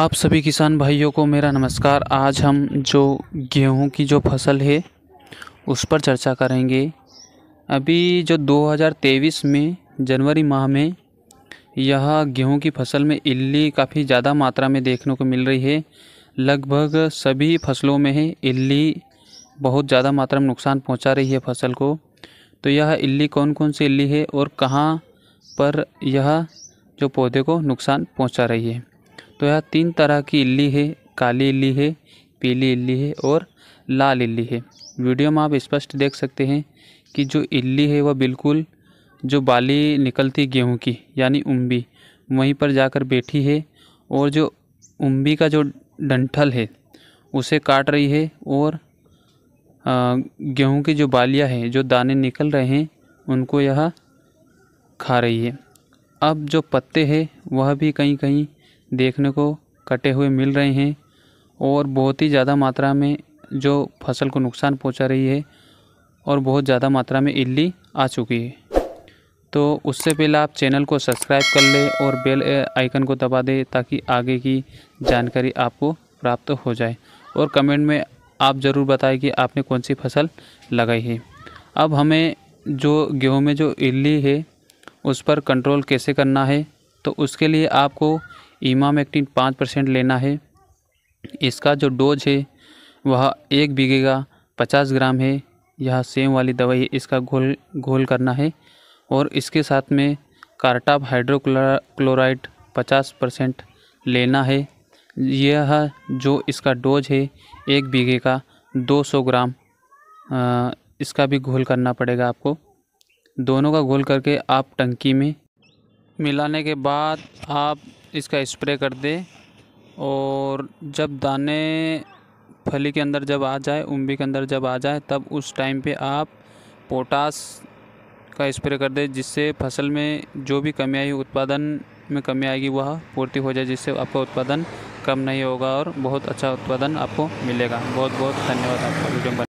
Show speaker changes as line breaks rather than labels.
आप सभी किसान भाइयों को मेरा नमस्कार आज हम जो गेहूं की जो फसल है उस पर चर्चा करेंगे अभी जो 2023 में जनवरी माह में यह गेहूं की फसल में इल्ली काफ़ी ज़्यादा मात्रा में देखने को मिल रही है लगभग सभी फसलों में है इल्ली बहुत ज़्यादा मात्रा में नुकसान पहुंचा रही है फसल को तो यह इल्ली कौन कौन सी इल्ली है और कहाँ पर यह जो पौधे को नुकसान पहुँचा रही है तो यह तीन तरह की इल्ली है काली इल्ली है पीली इल्ली है और लाल इल्ली है वीडियो में आप स्पष्ट देख सकते हैं कि जो इल्ली है वह बिल्कुल जो बाली निकलती गेहूं की यानी उम्बी वहीं पर जाकर बैठी है और जो उम्बी का जो डंठल है उसे काट रही है और गेहूं की जो बालियां हैं जो दाने निकल रहे हैं उनको यह खा रही है अब जो पत्ते हैं वह भी कहीं कहीं देखने को कटे हुए मिल रहे हैं और बहुत ही ज़्यादा मात्रा में जो फसल को नुकसान पहुंचा रही है और बहुत ज़्यादा मात्रा में इल्ली आ चुकी है तो उससे पहले आप चैनल को सब्सक्राइब कर लें और बेल आइकन को दबा दें ताकि आगे की जानकारी आपको प्राप्त हो जाए और कमेंट में आप ज़रूर बताएं कि आपने कौन सी फसल लगाई है अब हमें जो गेहूँ में जो इली है उस पर कंट्रोल कैसे करना है तो उसके लिए आपको इमाम एक्टिन पाँच परसेंट लेना है इसका जो डोज है वह एक बीघे का पचास ग्राम है यह सेम वाली दवाई है इसका घोल घोल करना है और इसके साथ में कार्टाप हाइड्रोक्लोराइड पचास परसेंट लेना है यह जो इसका डोज है एक बीघे का दो सौ ग्राम इसका भी घोल करना पड़ेगा आपको दोनों का घोल करके आप टंकी में मिलाने के बाद आप इसका स्प्रे कर दें और जब दाने फली के अंदर जब आ जाए उम्बी के अंदर जब आ जाए तब उस टाइम पे आप पोटास का स्प्रे कर दें जिससे फसल में जो भी कमी आई उत्पादन में कमी आएगी वह पूर्ति हो जाए जिससे आपका उत्पादन कम नहीं होगा और बहुत अच्छा उत्पादन आपको मिलेगा बहुत बहुत धन्यवाद आपका वीडियो